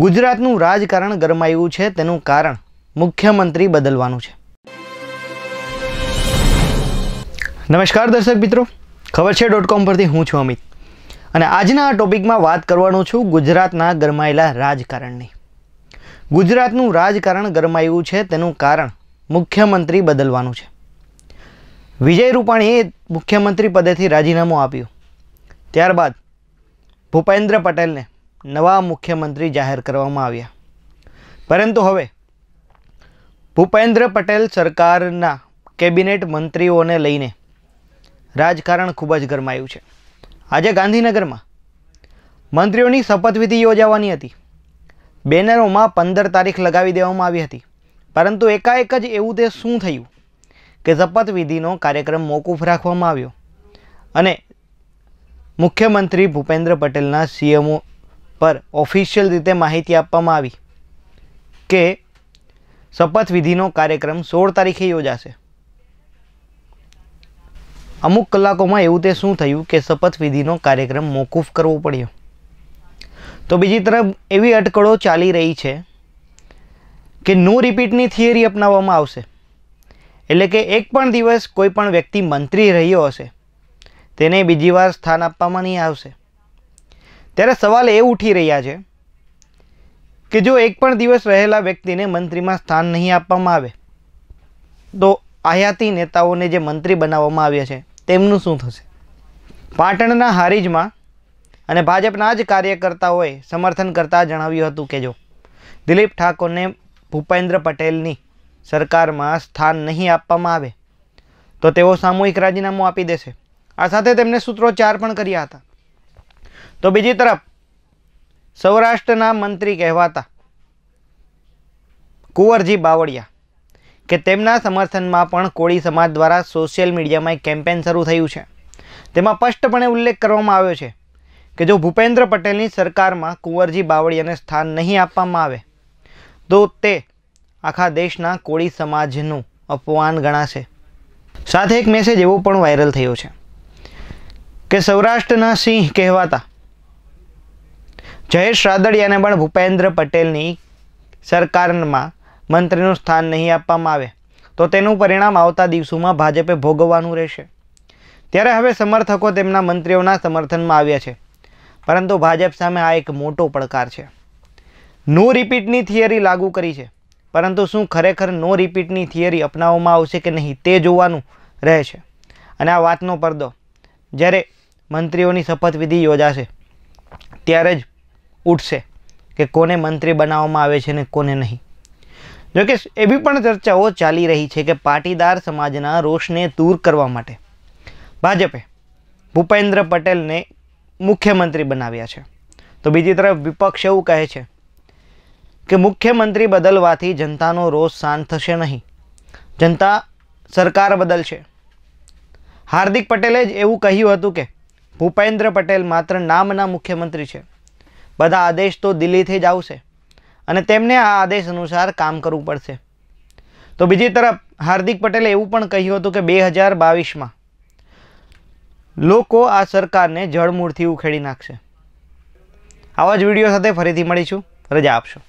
ગુજરાતનું રાજકારણ ગરમાયું છે તેનું કારણ મુખ્યમંત્રી બદલવાનું છે નમસ્કાર દર્શક મિત્રો ખબર છે ડોટ કોમ પરથી હું છું અમિત અને આજના આ ટોપિકમાં વાત કરવાનું છું ગુજરાતના ગરમાયેલા રાજકારણની ગુજરાતનું રાજકારણ ગરમાયું છે તેનું કારણ મુખ્યમંત્રી બદલવાનું છે વિજય રૂપાણીએ મુખ્યમંત્રી પદેથી રાજીનામું આપ્યું ત્યારબાદ ભૂપેન્દ્ર પટેલને નવા મુખ્યમંત્રી જાહેર કરવામાં આવ્યા પરંતુ હવે ભૂપેન્દ્ર પટેલ સરકારના કેબિનેટ મંત્રીઓને લઈને રાજકારણ ખૂબ જ ગરમાયું છે આજે ગાંધીનગરમાં મંત્રીઓની શપથવિધિ યોજાવાની હતી બેનરોમાં પંદર તારીખ લગાવી દેવામાં આવી હતી પરંતુ એકાએક જ એવું તે શું થયું કે શપથવિધિનો કાર્યક્રમ મોકૂફ રાખવામાં આવ્યો અને મુખ્યમંત્રી ભૂપેન્દ્ર પટેલના સીએમઓ પર ઓફિશિયલ રીતે માહિતી આપવામાં આવી કે શપથવિધિનો કાર્યક્રમ સોળ તારીખે યોજાશે અમુક કલાકોમાં એવું તે શું થયું કે શપથવિધિનો કાર્યક્રમ મોકૂફ કરવો પડ્યો તો બીજી તરફ એવી અટકળો ચાલી રહી છે કે નો રિપીટની થિયરી અપનાવવામાં આવશે એટલે કે એક પણ દિવસ કોઈ પણ વ્યક્તિ મંત્રી રહ્યો હશે તેને બીજી વાર સ્થાન આપવામાં નહીં આવશે ત્યારે સવાલ એ ઉઠી રહ્યા છે કે જો એક પણ દિવસ રહેલા વ્યક્તિને મંત્રીમાં સ્થાન નહીં આપવામાં આવે તો આયાતી નેતાઓને જે મંત્રી બનાવવામાં આવ્યા છે તેમનું શું થશે પાટણના હારીજમાં અને ભાજપના જ કાર્યકર્તાઓએ સમર્થન કરતાં જણાવ્યું હતું કે જો દિલીપ ઠાકોરને ભૂપેન્દ્ર પટેલની સરકારમાં સ્થાન નહીં આપવામાં આવે તો તેઓ સામૂહિક રાજીનામું આપી દેશે આ સાથે તેમણે સૂત્રોચ્ચાર પણ કર્યા હતા તો બીજી તરફ સૌરાષ્ટ્રના મંત્રી કહેવાતા કુંવરજી બાવળિયા કે તેમના સમર્થનમાં પણ કોળી સમાજ દ્વારા સોશિયલ મીડિયામાં એક કેમ્પેન શરૂ થયું છે તેમાં સ્પષ્ટપણે ઉલ્લેખ કરવામાં આવ્યો છે કે જો ભૂપેન્દ્ર પટેલની સરકારમાં કુંવરજી બાવળિયાને સ્થાન નહીં આપવામાં આવે તો તે આખા દેશના કોળી સમાજનું અપમાન ગણાશે સાથે એક મેસેજ એવો પણ વાયરલ થયો છે કે સૌરાષ્ટ્રના સિંહ કહેવાતા જયેશ રાદડિયાને પણ ભૂપેન્દ્ર પટેલની સરકારમાં મંત્રીનું સ્થાન નહીં આપવામાં આવે તો તેનું પરિણામ આવતા દિવસોમાં ભાજપે ભોગવવાનું રહેશે ત્યારે હવે સમર્થકો તેમના મંત્રીઓના સમર્થનમાં આવ્યા છે પરંતુ ભાજપ સામે આ એક મોટો પડકાર છે નો રિપીટની થિયરી લાગુ કરી છે પરંતુ શું ખરેખર નો રિપીટની થિયરી અપનાવવામાં આવશે કે નહીં તે જોવાનું રહે છે અને આ વાતનો પડદો જ્યારે મંત્રીઓની શપથવિધિ યોજાશે ત્યારે જ ઉઠશે કે કોને મંત્રી બનાવવામાં આવે છે ને કોને નહીં જોકે એવી પણ ચર્ચાઓ ચાલી રહી છે કે પાટીદાર સમાજના રોષને દૂર કરવા માટે ભાજપે ભૂપેન્દ્ર પટેલને મુખ્યમંત્રી બનાવ્યા છે તો બીજી તરફ વિપક્ષ એવું કહે છે કે મુખ્યમંત્રી બદલવાથી જનતાનો રોષ શાંત થશે નહીં જનતા સરકાર બદલશે હાર્દિક પટેલે જ એવું કહ્યું હતું કે ભૂપેન્દ્ર પટેલ માત્ર નામના મુખ્યમંત્રી છે બધા આદેશ તો દિલ્હીથી જ આવશે અને તેમને આ આદેશ અનુસાર કામ કરવું પડશે તો બીજી તરફ હાર્દિક પટેલે એવું પણ કહ્યું હતું કે બે હજાર બાવીસમાં લોકો આ સરકારને જળમૂળથી ઉખેડી નાખશે આવા જ વિડીયો સાથે ફરીથી મળીશું રજા આપશો